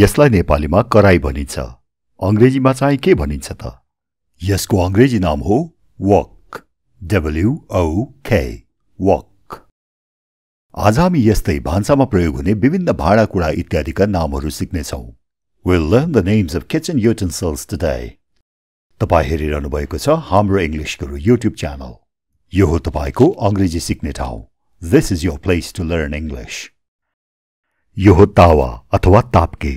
यसलाई नेपालीमा कराई भनिन्छ अङ्ग्रेजीमा चाहिँ के भनिन्छ त यसको अङ्ग्रेजी नाम हो वक डब्लुओके वक आज हामी यस्तै भान्सामा प्रयोग हुने विभिन्न भाँडाकुँडा इत्यादिका नामहरू सिक्नेछौँ will learn the names of kitchen utensils today तपाईँ हेरिरहनु भएको छ हाम्रो इङ्ग्लिस गुरु युट्युब च्यानल यो हो तपाईँको अङ्ग्रेजी सिक्ने ठाउँ this is your place to learn English यो हो तावा अथवा ताप्के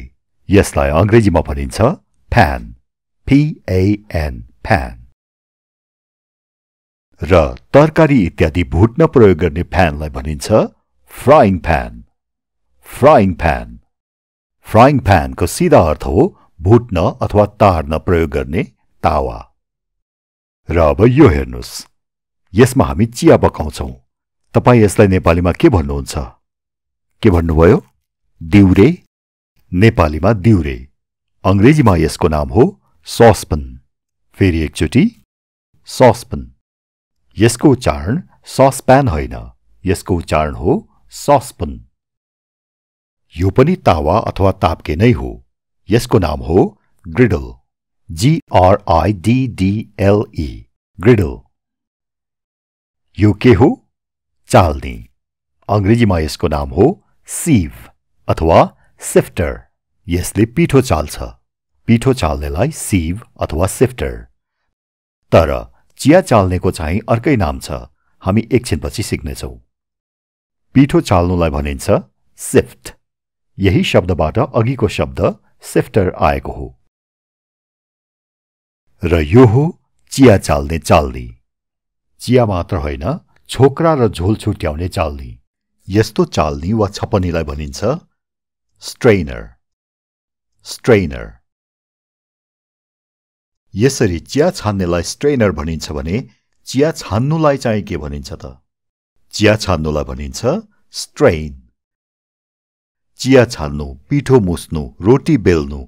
यसलाई अङ्ग्रेजीमा भनिन्छ फ्यान पिएएन फ्यान र तरकारी इत्यादि भुट्न प्रयोग गर्ने फ्यानलाई भनिन्छ frying pan frying pan frying फ्यानको सिधा अर्थ हो भुट्न अथवा तार्न प्रयोग गर्ने तावा र अब यो हेर्नुहोस् यसमा हामी चिया पकाउँछौँ तपाईँ यसलाई नेपालीमा के भन्नुहुन्छ के भन्नुभयो दिउरे नेपालीमा दिउरे अङ्ग्रेजीमा यसको नाम हो ससपन फेरि एकचोटि सॉसपन यसको उच्चारण सॉसपैन होइन यसको उच्चारण हो ससपन यो पनि तावा अथवा ताप्के नै हो यसको नाम हो ग्रिडल जीआरआइडिडिएलई e, ग्रिडल यो के हो चाल्नी अङ्ग्रेजीमा यसको नाम हो सिभ अथवा सिफ्टर यसले पिठो चाल्छ पिठो चाल्नेलाई सिभ अथवा सिफ्टर तर चिया चाल्नेको चाहिँ अर्कै नाम छ हामी एकछिनपछि सिक्नेछौँ पिठो चाल्नुलाई भनिन्छ सिफ्ट यही शब्दबाट अघिको शब्द सिफ्टर आएको हो र यो हो चिया चाल्ने चाल्नी चिया मात्र होइन छोक्रा र झोल छुट्याउने चाल्नी यस्तो चाल्नी वा छपनीलाई भनिन्छ strainer strainer यसरी चिया छान्नेलाई स्ट्रेनर भनिन्छ भने चिया छान्नुलाई चाहिँ के भनिन्छ त चिया छान्नुलाई भनिन्छ स्ट्रेन चिया छान्नु पिठो मुस्नु रोटी बेल्नु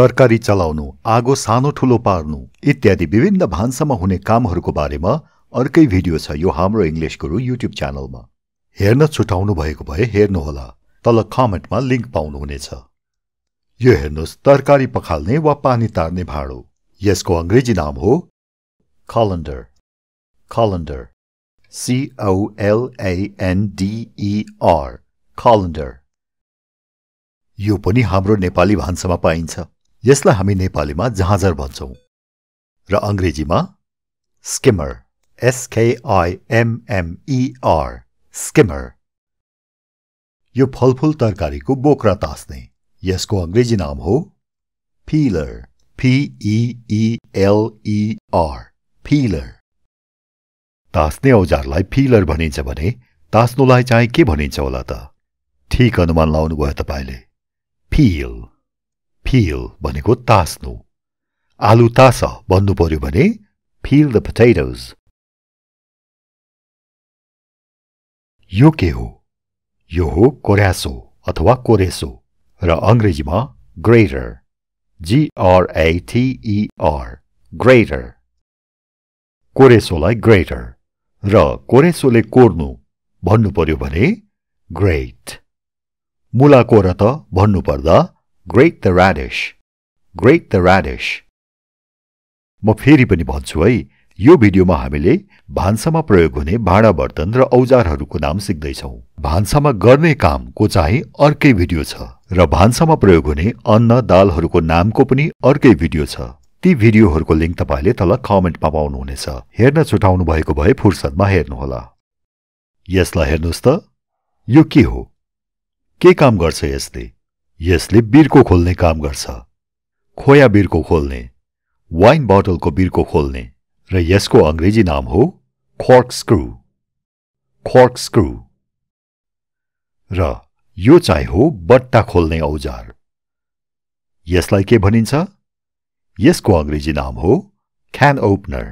तरकारी चलाउनु आगो सानो ठुलो पार्नु इत्यादि विभिन्न भान्सामा हुने कामहरूको बारेमा अर्कै भिडियो छ यो हाम्रो इङ्ग्लिस गुरु युट्युब च्यानलमा हेर्न छुटाउनु भएको भए हेर्नुहोला तल कमेन्टमा लिङ्क पाउनुहुनेछ यो हेर्नुहोस् तरकारी पखाल्ने वा पानी तार्ने भाँडो यसको अङ्ग्रेजी नाम हो कलन्डर कलन्डर सिओएलएनडिईआर कलन्डर यो पनि हाम्रो नेपाली भान्सामा पाइन्छ यसलाई हामी नेपालीमा जहाजर भन्छौँ र अङ्ग्रेजीमा स्किमर एसकेआइएमएमईआर स्किमर यो फलफुल तरकारीको बोक्रा तास्ने यसको अङ्ग्रेजी नाम हो फिलर फिइएलइआर फिलर तास्ने औजारलाई फिलर भनिन्छ भने तास्नुलाई चाहिँ के भनिन्छ होला त ठिक अनुमान लाउनुभयो तपाईँले फिल फिल भनेको तास्नु आलु तास भन्नु पर्यो भने फिल द पोटेटोज यो के हो यो हो कोरासो अथवा कोरेसो र अङ्ग्रेजीमा ग्रेटर जिआरएटिइआर ग्रेटर कोरेसोलाई ग्रेटर र कोरेसोले कोर्नु भन्नु पर्यो भने ग्रेट मुला कोर त भन्नुपर्दा grate the radish grate the radish म फेरि पनि भन्छु है यो भिडियोमा हामीले भान्सामा प्रयोग हुने भाँडा बर्तन र औजारहरूको नाम सिक्दैछौँ भान्सामा गर्ने कामको चाहिँ अर्कै भिडियो छ र भान्सामा प्रयोग हुने अन्न दालहरूको नामको पनि अर्कै भिडियो छ ती भिडियोहरूको लिङ्क तपाईँले तल कमेन्टमा पाउनुहुनेछ हेर्न छुटाउनु भएको भए फुर्सदमा हेर्नुहोला यसलाई हेर्नुहोस् त यो के हो के काम गर्छ यसले यसले बिर्को खोल्ने काम गर्छ खोया बिर्को खोल्ने वाइन बोटलको बिर्को खोल्ने र यसको अङ्ग्रेजी नाम हो स्क्रू क्वार्कस्क्रु स्क्रू र यो चाहिँ हो बट्टा खोल्ने औजार यसलाई के भनिन्छ यसको अङ्ग्रेजी नाम हो ख्यान ओपनर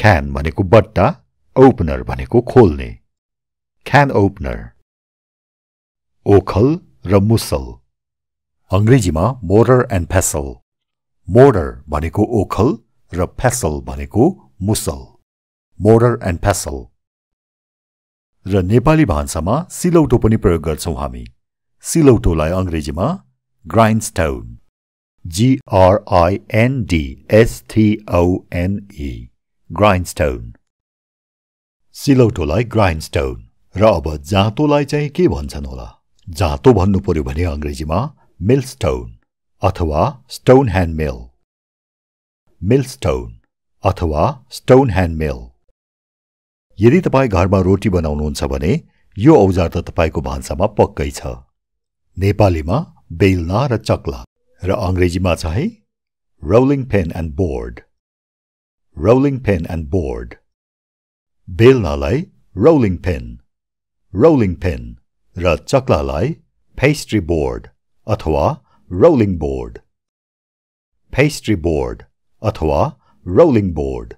ख्यान भनेको बट्टा ओपनर भनेको खोल्ने ख्यान ओपनर ओखल र मुसल अङ्ग्रेजीमा मोरर एन्ड फेसल मोरर भनेको ओखल र फेसल भनेको मुसल मोडर एन्ड फेसल र नेपाली भान्सामा सिलौटो पनि प्रयोग गर्छौँ हामी सिलौटोलाई अङ्ग्रेजीमा grind stone जिआरआइएनडिएसथिओएनई grind stone सिलौटोलाई grind stone र अब जाँतोलाई चाहिँ के भन्छन् होला जाँतो भन्नु पर्यो भने अङ्ग्रेजीमा मिल स्टोन अथवा स्टोन ह्यान्ड मिल मिलस्टोन अथवा स्टोन ह्यान्ड मिल यदि तपाईँ घरमा रोटी बनाउनुहुन्छ भने यो औजार त तपाईँको भान्सामा पक्कै छ नेपालीमा बेलना र चक्ला र अङ्ग्रेजीमा चाहिँ rolling pin and board rolling pin and board बेलनालाई रौलिङ फेन रौलिङ फेन र चक्लालाई पेस्ट्री बोर्ड अथवा रौलिङ बोर्ड पेस्ट्री बोर्ड अथवा रोलिङ बोर्ड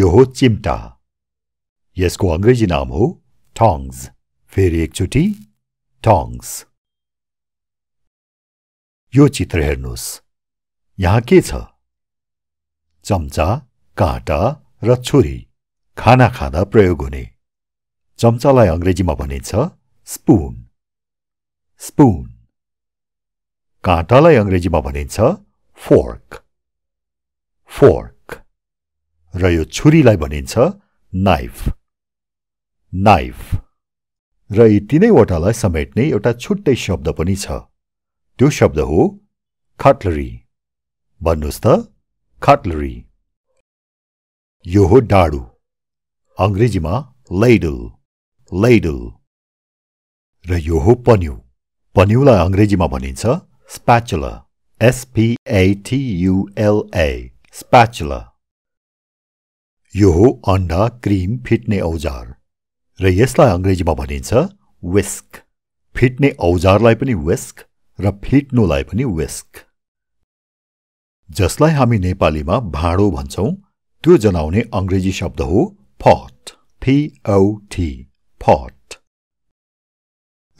यो हो चिम्टा यसको अङ्ग्रेजी नाम हो टङ्स फेरि एकचोटि टङ्स यो चित्र हेर्नुहोस् यहाँ के छ चम्चा काँटा र छुरी खाना खाँदा प्रयोग हुने चम्चालाई अङ्ग्रेजीमा भनिन्छ स्पुन स्पुन काँटालाई अङ्ग्रेजीमा भनिन्छ फोर्क फोर्क र यो छुरीलाई भनिन्छ नाइफ नाइफ र यी तिनैवटालाई समेट्ने एउटा छुट्टै शब्द पनि छ त्यो शब्द हो खटलरी भन्नुहोस् त खटलरी यो हो डाडु अङ्ग्रेजीमा लैडुल लैडुल र यो हो पन्यु पन्युलाई अङ्ग्रेजीमा भनिन्छ स्प्याचुला S-P-A-T-U-L-A स्प्याचुला यो हो अन्डा क्रिम फिट्ने औजार र यसलाई अङ्ग्रेजीमा भनिन्छ वेस्क फिट्ने औजारलाई पनि वेस्क र फिट्नुलाई पनि वेस्क जसलाई हामी नेपालीमा भाँडो भन्छौँ त्यो जनाउने अङ्ग्रेजी शब्द हो फट फिओी फट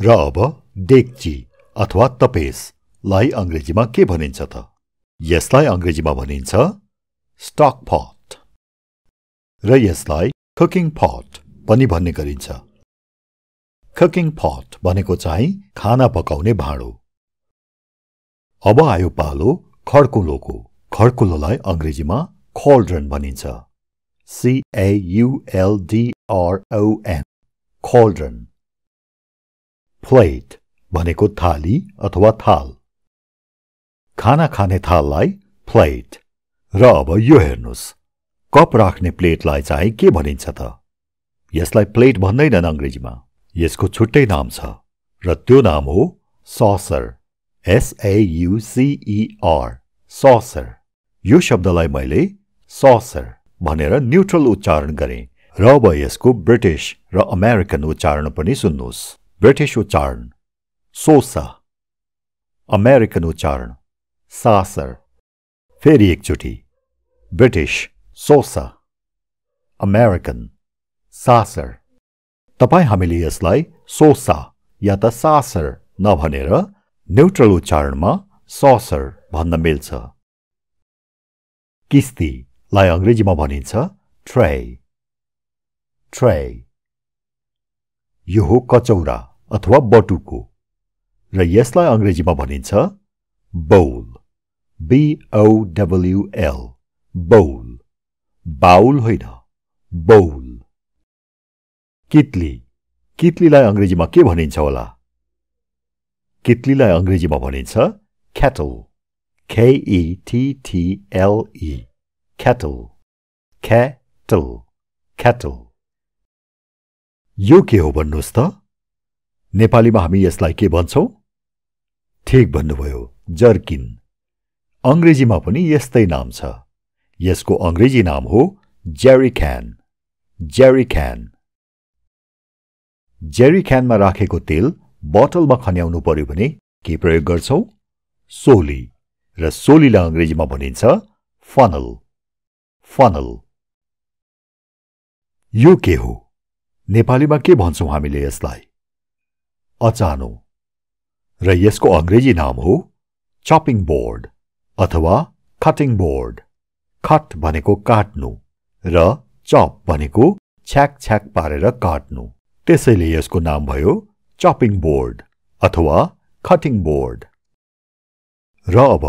र अब डेक्ची अथवा तपेस लाई अङ्ग्रेजीमा के भनिन्छ त यसलाई अङ्ग्रेजीमा भनिन्छ स्टक पट र यसलाई कुकिङ पट पनि भन्ने गरिन्छ कुकिङ पट भनेको चाहिँ खाना पकाउने भाँडो अब आयो पालो खड्कुलोको खड्कुलोलाई अङ्ग्रेजीमा खोल्ड्रन भनिन्छ सिएयुएलडिआरओएन खोल्ड्रन प्लेट भनेको थाली अथवा थाल खाना खाने थाललाई प्लेट र अब यो हेर्नुहोस् कप राख्ने प्लेटलाई चाहिँ के भनिन्छ त यसलाई प्लेट भन्दैनन् अङ्ग्रेजीमा यसको छुट्टै नाम छ र त्यो नाम हो ससर एसएयुसिईआर ससर यो शब्दलाई मैले ससर भनेर न्युट्रल उच्चारण गरेँ र अब यसको ब्रिटिस र अमेरिकन उच्चारण पनि सुन्नुहोस् ब्रिटिस उच्चारण सोसा अमेरिकन उच्चारण सासर फेरि एकचोटि ब्रिटिस सोसा अमेरिकन सासर तपाईँ हामीले यसलाई सोसा या त सासर नभनेर न्युट्रल उच्चारणमा ससर भन्न मिल्छ किस्तीलाई अङ्ग्रेजीमा भनिन्छ ट्रे ट्रे यो हो कचौरा अथवा बटुको र यसलाई अङ्ग्रेजीमा भनिन्छ बौल B-O-W-L बौल बाउल होइन बौल कितली कितलीलाई अङ्ग्रेजीमा के भनिन्छ होला कितलीलाई अङ्ग्रेजीमा भनिन्छ ख्याटल केइटिटिएलई ख्याटल ख्याटल ख्याटल यो के हो भन्नुहोस् त नेपालीमा हामी यसलाई के भन्छौ ठिक भन्नुभयो जर्किन अङ्ग्रेजीमा पनि यस्तै नाम छ यसको अङ्ग्रेजी नाम हो जेरिक्यान जेरिक्यान जेरिक्यानमा राखेको तेल बोतलमा खन्याउनु पर्यो भने के प्रयोग गर्छौ सोली र सोलीलाई अङ्ग्रेजीमा भनिन्छ फनल फनल यो के हो नेपालीमा के भन्छौँ हामीले यसलाई अचानो र यसको अङ्ग्रेजी नाम हो चपिङ बोर्ड अथवा कटिङ बोर्ड खट भनेको काट्नु र चप भनेको छ्याक छ्याक पारेर काट्नु त्यसैले यसको नाम भयो चपिङ बोर्ड अथवा खटिङ बोर्ड र अब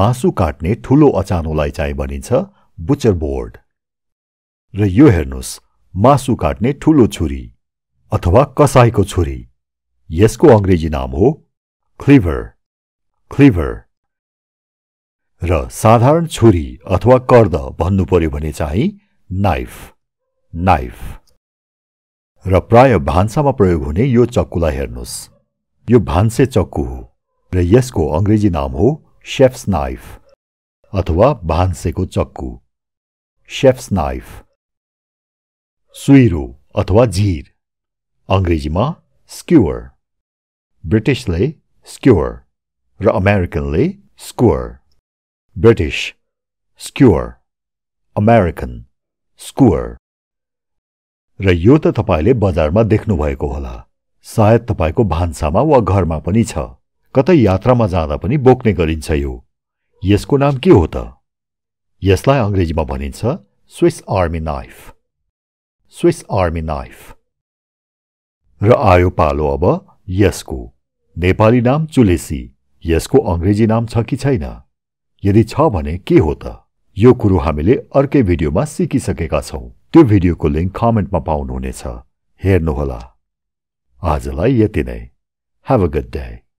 मासु काट्ने ठुलो अचानोलाई चाहिँ भनिन्छ बुचर बोर्ड र यो हेर्नुहोस् मासु काट्ने ठुलो छुरी अथवा कसाईको छुरी यसको अङ्ग्रेजी नाम हो क्लिभर क्लिभर र साधारण छुरी अथवा कर्द भन्नु पर्यो भने चाहिँ नाइफ नाइफ र प्राय भान्सामा प्रयोग हुने यो चक्कुलाई हेर्नुहोस् यो भान्से चक्कु हो र यसको अङ्ग्रेजी नाम हो सेफ्स नाइफ अथवा भान्सेको चक्कु सेफ्स नाइफ सुइरो अथवा झिर अङ्ग्रेजीमा स्क्युअर ब्रिटिसले स्क्युअर र अमेरिकनले skewer British, skewer, American, skewer. र यो त तपाईँले बजारमा देख्नुभएको होला सायद तपाईँको भान्सामा वा घरमा पनि छ कतै यात्रामा जाँदा पनि बोक्ने गरिन्छ यो यसको नाम के हो त यसलाई अङ्ग्रेजीमा भनिन्छ Swiss army knife Swiss army knife र आयो पालो अब यसको नेपाली नाम चुलेसी यसको अङ्ग्रेजी नाम छ कि छैन यदि छ भने के हो त यो कुरो हामीले अर्कै भिडियोमा सिकिसकेका छौँ त्यो भिडियोको लिङ्क कमेन्टमा पाउनुहुनेछ हेर्नुहोला आजलाई यति नै ह्याभ अ गुड डे